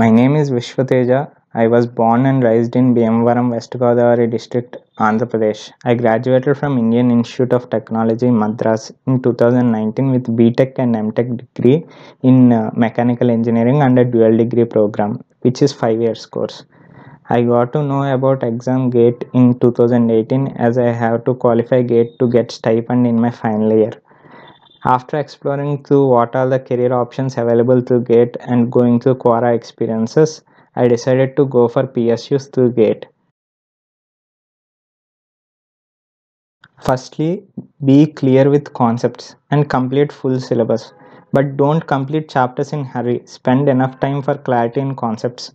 My name is Vishwateja. I was born and raised in Bhimavaram, West Godavari district, Andhra Pradesh. I graduated from Indian Institute of Technology, Madras in 2019 with BTech and MTech degree in uh, mechanical engineering under dual degree program, which is 5 years course. I got to know about exam gate in 2018 as I have to qualify gate to get stipend in my final year. After exploring through what are the career options available through GATE and going through Quora experiences, I decided to go for PSUs through GATE. Firstly, be clear with concepts and complete full syllabus. But don't complete chapters in hurry. Spend enough time for clarity in concepts.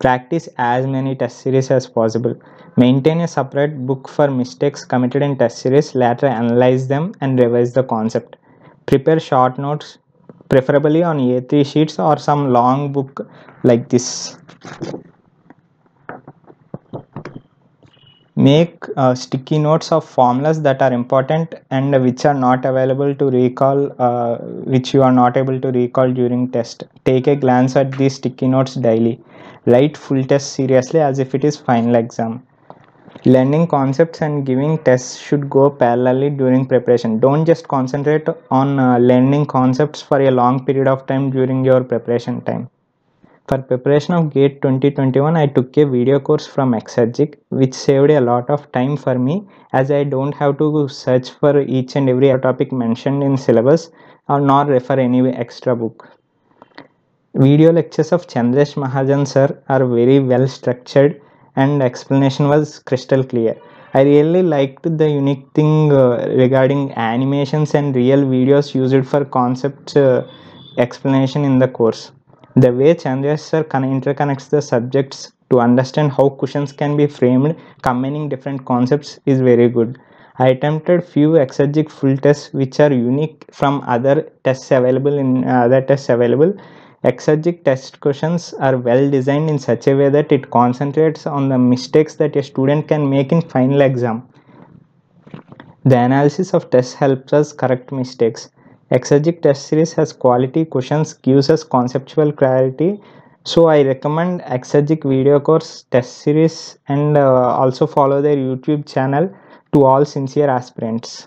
Practice as many test series as possible. Maintain a separate book for mistakes committed in test series, later analyze them and revise the concept prepare short notes preferably on A3 sheets or some long book like this. Make uh, sticky notes of formulas that are important and which are not available to recall, uh, which you are not able to recall during test. Take a glance at these sticky notes daily. Write full test seriously as if it is final exam learning concepts and giving tests should go parallelly during preparation don't just concentrate on uh, learning concepts for a long period of time during your preparation time for preparation of gate 2021 i took a video course from exergic which saved a lot of time for me as i don't have to search for each and every topic mentioned in syllabus or uh, nor refer any extra book video lectures of chandresh mahajan sir are very well structured and explanation was crystal clear i really liked the unique thing uh, regarding animations and real videos used for concept uh, explanation in the course the way chandra sir interconnects the subjects to understand how questions can be framed combining different concepts is very good i attempted few exergic full tests which are unique from other tests available in uh, other tests available Exergic test questions are well designed in such a way that it concentrates on the mistakes that a student can make in final exam. The analysis of tests helps us correct mistakes. Exergic test series has quality questions, gives us conceptual clarity. So I recommend Exergic video course test series and uh, also follow their YouTube channel to all sincere aspirants.